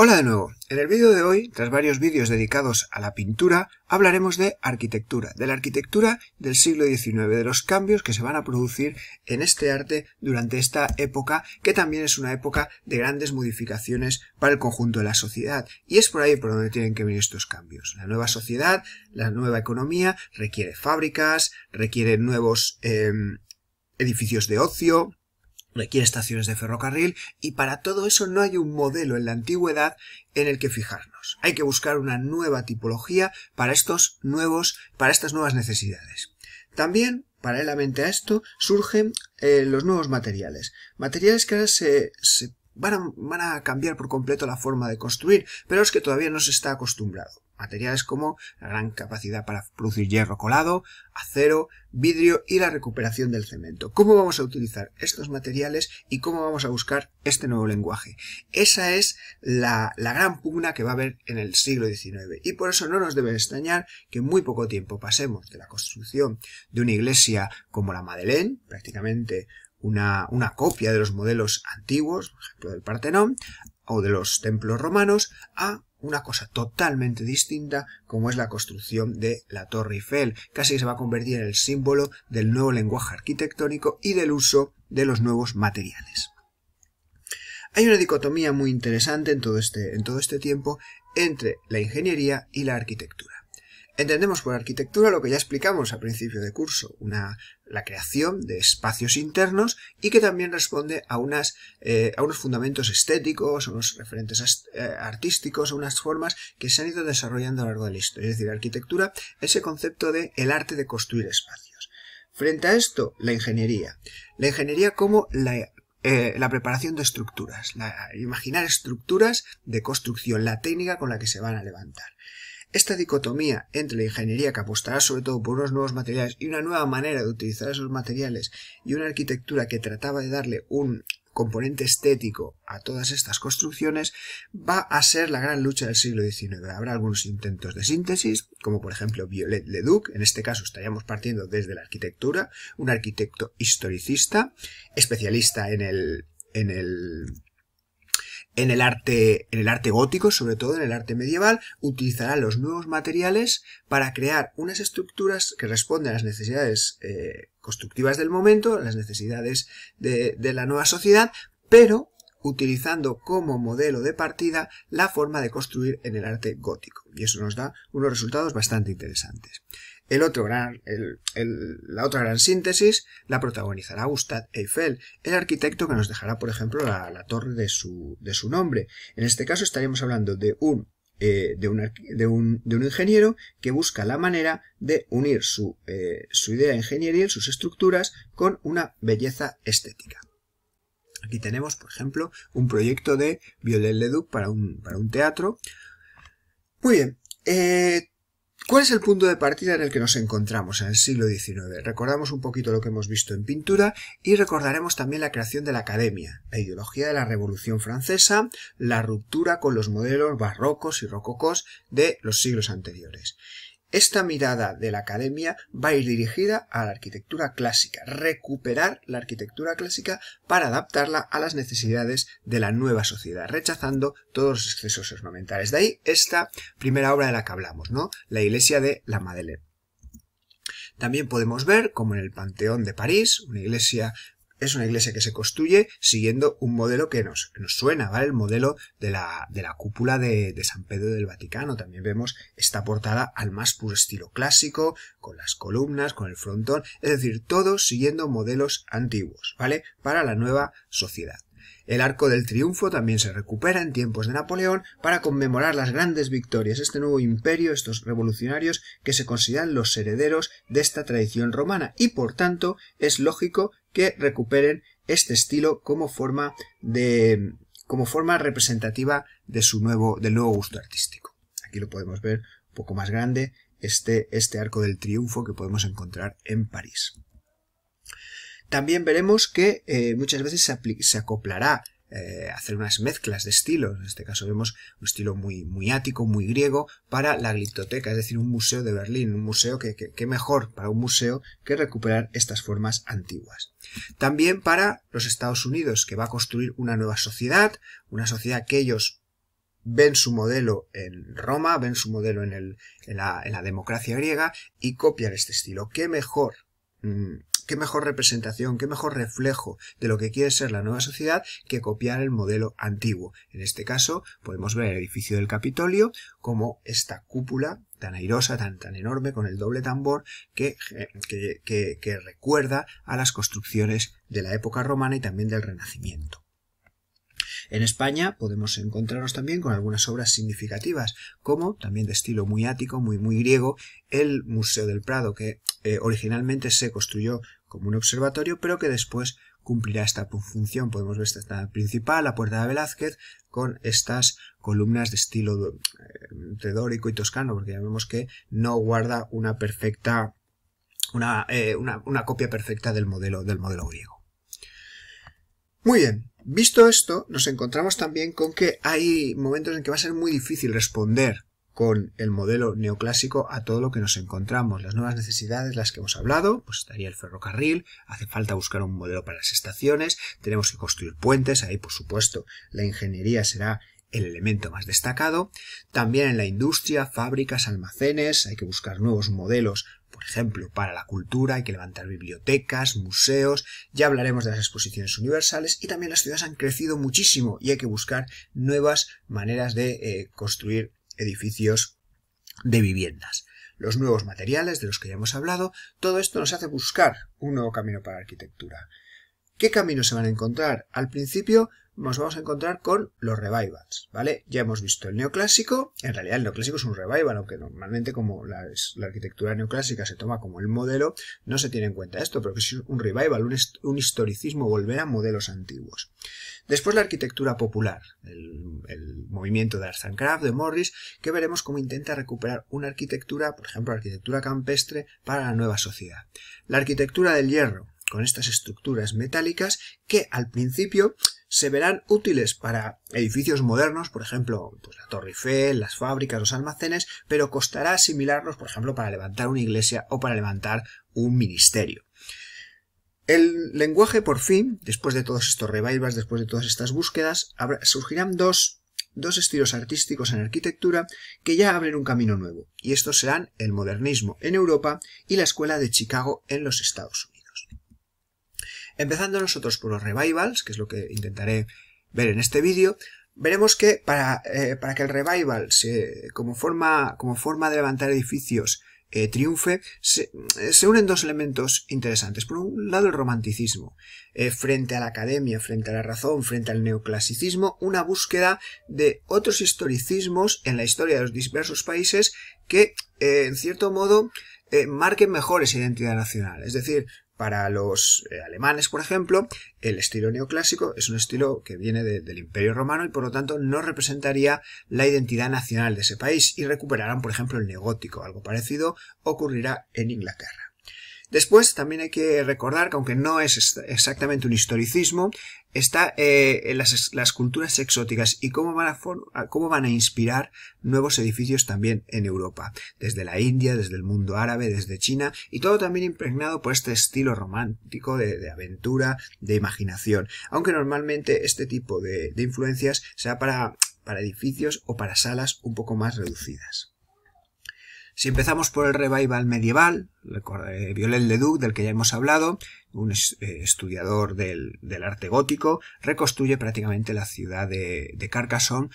Hola de nuevo, en el vídeo de hoy, tras varios vídeos dedicados a la pintura, hablaremos de arquitectura, de la arquitectura del siglo XIX, de los cambios que se van a producir en este arte durante esta época, que también es una época de grandes modificaciones para el conjunto de la sociedad. Y es por ahí por donde tienen que venir estos cambios. La nueva sociedad, la nueva economía, requiere fábricas, requiere nuevos eh, edificios de ocio, requiere estaciones de ferrocarril y para todo eso no hay un modelo en la antigüedad en el que fijarnos. Hay que buscar una nueva tipología para estos nuevos, para estas nuevas necesidades. También, paralelamente a esto, surgen eh, los nuevos materiales. Materiales que ahora se, van, a, van a cambiar por completo la forma de construir, pero es que todavía no se está acostumbrado materiales como la gran capacidad para producir hierro colado, acero, vidrio y la recuperación del cemento. ¿Cómo vamos a utilizar estos materiales y cómo vamos a buscar este nuevo lenguaje? Esa es la, gran pugna que va a haber en el siglo XIX y por eso no nos debe extrañar que en muy poco tiempo pasemos de la construcción de una iglesia como la Madeleine, prácticamente una, una, copia de los modelos antiguos, por ejemplo del Partenón, o de los templos romanos, a una cosa totalmente distinta como es la construcción de la Torre Eiffel. Casi se va a convertir en el símbolo del nuevo lenguaje arquitectónico y del uso de los nuevos materiales. Hay una dicotomía muy interesante en todo este, en todo este tiempo entre la ingeniería y la arquitectura. Entendemos por arquitectura lo que ya explicamos a principio de curso, una, la creación de espacios internos y que también responde a, unas, eh, a unos fundamentos estéticos, a unos referentes eh, artísticos, a unas formas que se han ido desarrollando a lo largo de la historia. Es decir, arquitectura, ese concepto de el arte de construir espacios. Frente a esto, la ingeniería. La ingeniería como la eh, la preparación de estructuras, la, imaginar estructuras de construcción, la técnica con la que se van a levantar. Esta dicotomía entre la ingeniería que apostará sobre todo por unos nuevos materiales y una nueva manera de utilizar esos materiales y una arquitectura que trataba de darle un componente estético a todas estas construcciones va a ser la gran lucha del siglo XIX. Habrá algunos intentos de síntesis, como por ejemplo Violet Leduc, en este caso estaríamos partiendo desde la arquitectura, un arquitecto historicista, especialista en el, en el en el arte, en el arte gótico, sobre todo en el arte medieval, utilizará los nuevos materiales para crear unas estructuras que responden a las necesidades eh, constructivas del momento, a las necesidades de la nueva sociedad, pero utilizando como modelo de partida la forma de construir en el arte gótico. Y eso nos da unos resultados bastante interesantes. El otro gran, la otra gran síntesis la protagonizará Gustave Eiffel, el arquitecto que nos dejará, por ejemplo, la, la torre de su, nombre. En este caso estaríamos hablando eh, de un, de, un, ingeniero que busca la manera de unir su, idea eh, su idea ingenieril, sus estructuras, con una belleza estética. Aquí tenemos, por ejemplo, un proyecto de Violet Leduc para un, para un teatro. Muy bien. Eh, ¿Cuál es el punto de partida en el que nos encontramos en el siglo XIX? Recordamos un poquito lo que hemos visto en pintura y recordaremos también la creación de la academia, la ideología de la Revolución Francesa, la ruptura con los modelos barrocos y rococos de los siglos anteriores. Esta mirada de la academia va a ir dirigida a la arquitectura clásica, recuperar la arquitectura clásica para adaptarla a las necesidades de la nueva sociedad, rechazando todos los excesos ornamentales. De ahí esta primera obra de la que hablamos, ¿no? La iglesia de la Madeleine. También podemos ver como en el Panteón de París, una iglesia es una iglesia que se construye siguiendo un modelo que nos, nos suena, ¿vale? El modelo de la, cúpula de, de, San Pedro del Vaticano. También vemos esta portada al más puro estilo clásico, con las columnas, con el frontón, es decir, todo siguiendo modelos antiguos, ¿vale? Para la nueva sociedad. El arco del triunfo también se recupera en tiempos de Napoleón para conmemorar las grandes victorias, este nuevo imperio, estos revolucionarios que se consideran los herederos de esta tradición romana y por tanto es lógico que recuperen este estilo como forma de como forma representativa de su nuevo del nuevo gusto artístico. Aquí lo podemos ver un poco más grande este este arco del triunfo que podemos encontrar en París. También veremos que eh, muchas veces se, acoplará eh, hacer unas mezclas de estilos. En este caso vemos un estilo muy, muy ático, muy griego, para la glitoteca, es decir, un museo de Berlín, un museo que, mejor para un museo que recuperar estas formas antiguas. También para los Estados Unidos, que va a construir una nueva sociedad, una sociedad que ellos ven su modelo en Roma, ven su modelo en, la, democracia griega y copian este estilo. ¿Qué mejor? Mm, qué mejor representación, qué mejor reflejo de lo que quiere ser la nueva sociedad que copiar el modelo antiguo. En este caso, podemos ver el edificio del Capitolio como esta cúpula tan airosa, tan, tan enorme, con el doble tambor, que, recuerda a las construcciones de la época romana y también del Renacimiento. En España podemos encontrarnos también con algunas obras significativas, como también de estilo muy ático, muy, muy griego, el Museo del Prado, que eh, originalmente se construyó como un observatorio, pero que después cumplirá esta función. Podemos ver esta principal, la puerta de Velázquez, con estas columnas de estilo eh, entre y toscano, porque ya vemos que no guarda una perfecta, eh, una, una copia perfecta del modelo, del modelo griego. Muy bien, visto esto, nos encontramos también con que hay momentos en que va a ser muy difícil responder con el modelo neoclásico a todo lo que nos encontramos. Las nuevas necesidades, las que hemos hablado, pues estaría el ferrocarril, hace falta buscar un modelo para las estaciones, tenemos que construir puentes, ahí por supuesto la ingeniería será el elemento más destacado. También en la industria, fábricas, almacenes, hay que buscar nuevos modelos, por ejemplo, para la cultura, hay que levantar bibliotecas, museos, ya hablaremos de las exposiciones universales y también las ciudades han crecido muchísimo y hay que buscar nuevas maneras de eh, construir edificios de viviendas. Los nuevos materiales de los que ya hemos hablado, todo esto nos hace buscar un nuevo camino para la arquitectura. ¿Qué caminos se van a encontrar? Al principio nos vamos a encontrar con los revivals, ¿vale? Ya hemos visto el neoclásico, en realidad el neoclásico es un revival, aunque normalmente como la, arquitectura neoclásica se toma como el modelo, no se tiene en cuenta esto, pero que es un revival, un historicismo, volver a modelos antiguos. Después la arquitectura popular, el, movimiento de Arts Craft, de Morris, que veremos cómo intenta recuperar una arquitectura, por ejemplo, arquitectura campestre, para la nueva sociedad. La arquitectura del hierro, con estas estructuras metálicas que al principio se verán útiles para edificios modernos, por ejemplo, pues, la Torre Eiffel, las fábricas, los almacenes, pero costará asimilarlos, por ejemplo, para levantar una iglesia o para levantar un ministerio. El lenguaje, por fin, después de todos estos revivals, después de todas estas búsquedas, surgirán dos, estilos artísticos en arquitectura que ya abren un camino nuevo, y estos serán el modernismo en Europa y la escuela de Chicago en los Estados Unidos. Empezando nosotros por los revivals, que es lo que intentaré ver en este vídeo, veremos que para, eh, para que el revival se, como, forma, como forma de levantar edificios eh, triunfe, eh, se, unen dos elementos interesantes. Por un lado, el romanticismo, eh, frente a la academia, frente a la razón, frente al neoclasicismo, una búsqueda de otros historicismos en la historia de los diversos países que, en cierto modo, marquen mejor esa identidad nacional. Es decir, para los eh, alemanes, por ejemplo, el estilo neoclásico es un estilo que viene del Imperio Romano y por lo tanto no representaría la identidad nacional de ese país y recuperarán, por ejemplo, el neogótico. Algo parecido ocurrirá en Inglaterra. Después también hay que recordar que aunque no es exactamente un historicismo, está eh, las, culturas exóticas y cómo van, a inspirar nuevos edificios también en Europa, desde la India, desde el mundo árabe, desde China, y todo también impregnado por este estilo romántico de, aventura, de imaginación, aunque normalmente este tipo de, influencias sea para, para edificios o para salas un poco más reducidas. Si empezamos por el revival medieval, eh, Viollet Leduc, del que ya hemos hablado, un eh, estudiador del, arte gótico, reconstruye prácticamente la ciudad de, Carcassonne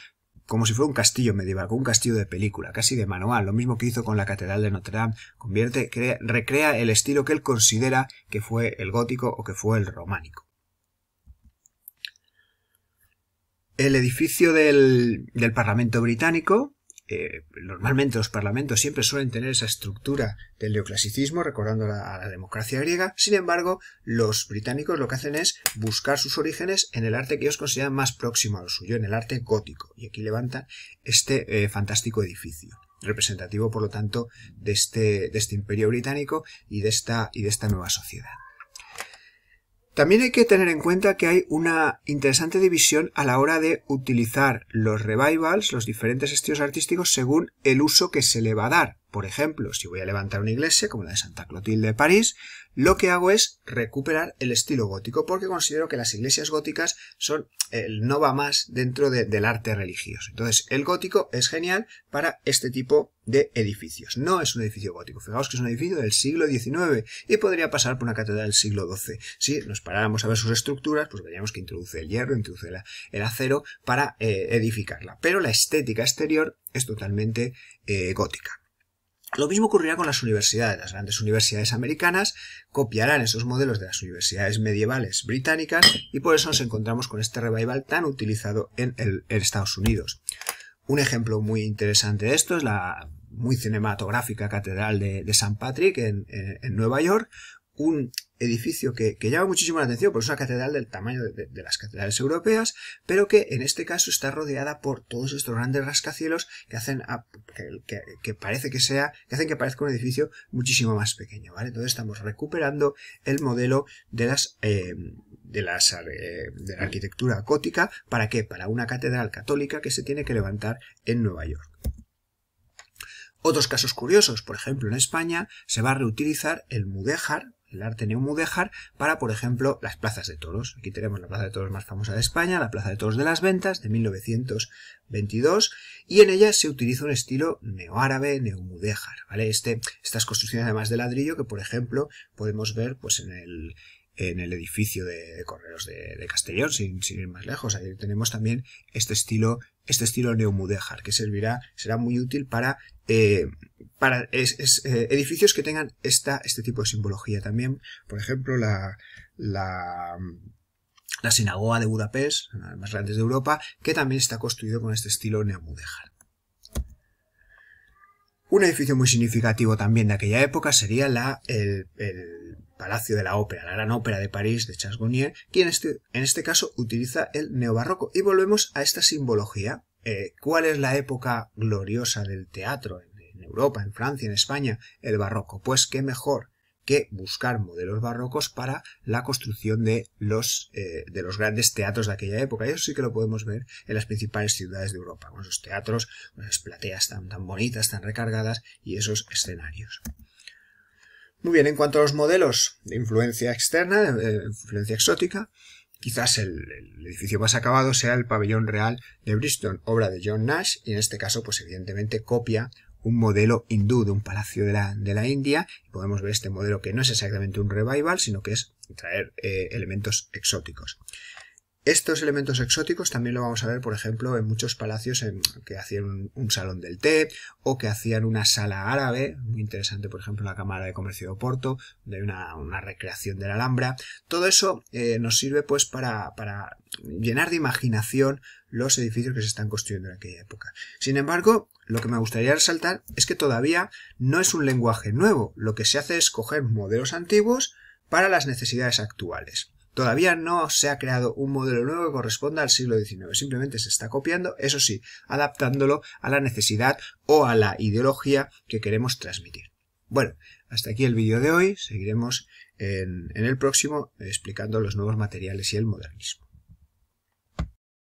como si fuera un castillo medieval, como un castillo de película, casi de manual, lo mismo que hizo con la Catedral de Notre Dame, convierte, recrea el estilo que él considera que fue el gótico o que fue el románico. El edificio del, del Parlamento Británico, eh, normalmente los parlamentos siempre suelen tener esa estructura del neoclasicismo, recordando a la democracia griega. Sin embargo, los británicos lo que hacen es buscar sus orígenes en el arte que ellos consideran más próximo a lo suyo, en el arte gótico. Y aquí levantan este eh, fantástico edificio, representativo, por lo tanto, de este, de este imperio británico y de esta, y de esta nueva sociedad. También hay que tener en cuenta que hay una interesante división a la hora de utilizar los revivals, los diferentes estilos artísticos, según el uso que se le va a dar. Por ejemplo, si voy a levantar una iglesia, como la de Santa Clotilde de París, lo que hago es recuperar el estilo gótico, porque considero que las iglesias góticas son el no va más dentro del arte religioso. Entonces, el gótico es genial para este tipo de edificios. No es un edificio gótico. Fijaos que es un edificio del siglo XIX y podría pasar por una catedral del siglo XII. Si nos paráramos a ver sus estructuras, pues veríamos que introduce el hierro, introduce el acero para eh, edificarla. Pero la estética exterior es totalmente eh, gótica. Lo mismo ocurrirá con las universidades. Las grandes universidades americanas copiarán esos modelos de las universidades medievales británicas y por eso nos encontramos con este revival tan utilizado en, Estados Unidos. Un ejemplo muy interesante de esto es la muy cinematográfica catedral de, San Patrick en Nueva York, un edificio que, llama muchísimo la atención, porque es una catedral del tamaño de, las catedrales europeas, pero que en este caso está rodeada por todos estos grandes rascacielos que hacen que, parece que sea, que hacen que parezca un edificio muchísimo más pequeño, Entonces estamos recuperando el modelo de las eh, de eh, de la arquitectura gótica, ¿para qué? Para una catedral católica que se tiene que levantar en Nueva York. Otros casos curiosos, por ejemplo, en España se va a reutilizar el mudéjar el arte Neumudéjar para, por ejemplo, las plazas de toros. Aquí tenemos la plaza de toros más famosa de España, la plaza de toros de las ventas de 1922, y en ella se utiliza un estilo neoárabe, neumudejar. ¿vale? Este, estas construcciones además de ladrillo que, por ejemplo, podemos ver pues en el en el edificio de, Correros Correos de, Castellón, sin, sin, ir más lejos. Ahí tenemos también este estilo este estilo Neomudéjar, que servirá, será muy útil para, eh, para es, es, eh, edificios que tengan esta, este tipo de simbología también. Por ejemplo, la, la, la sinagoga de Budapest, una de las más grandes de Europa, que también está construido con este estilo Neomudéjar. Un edificio muy significativo también de aquella época sería la, el, Palacio de la Ópera, la Gran Ópera de París de Charles Gounier, quien este, en este caso utiliza el neobarroco. Y volvemos a esta simbología. Eh, ¿Cuál es la época gloriosa del teatro en Europa, en Francia, en España? El barroco. Pues qué mejor que buscar modelos barrocos para la construcción de los, eh, de los grandes teatros de aquella época. Y eso sí que lo podemos ver en las principales ciudades de Europa, con esos teatros, con esas plateas tan, tan bonitas, tan recargadas y esos escenarios. Muy bien, en cuanto a los modelos de influencia externa, eh, de influencia exótica, Quizás el, el, edificio más acabado sea el Pabellón Real de Bristol, obra de John Nash, y en este caso, pues evidentemente copia un modelo hindú de un palacio de la, de la India. Podemos ver este modelo que no es exactamente un revival, sino que es traer eh, elementos exóticos. Estos elementos exóticos también lo vamos a ver, por ejemplo, en muchos palacios en que hacían un, salón del té o que hacían una sala árabe, muy interesante, por ejemplo, la Cámara de Comercio de Oporto, donde hay una, recreación de la Alhambra. Todo eso eh, nos sirve pues para llenar de imaginación los edificios que se están construyendo en aquella época. Sin embargo, lo que me gustaría resaltar es que todavía no es un lenguaje nuevo. Lo que se hace es coger modelos antiguos para las necesidades actuales. Todavía no se ha creado un modelo nuevo que corresponda al siglo XIX, simplemente se está copiando, eso sí, adaptándolo a la necesidad o a la ideología que queremos transmitir. Bueno, hasta aquí el vídeo de hoy, seguiremos en, en el próximo explicando los nuevos materiales y el modernismo.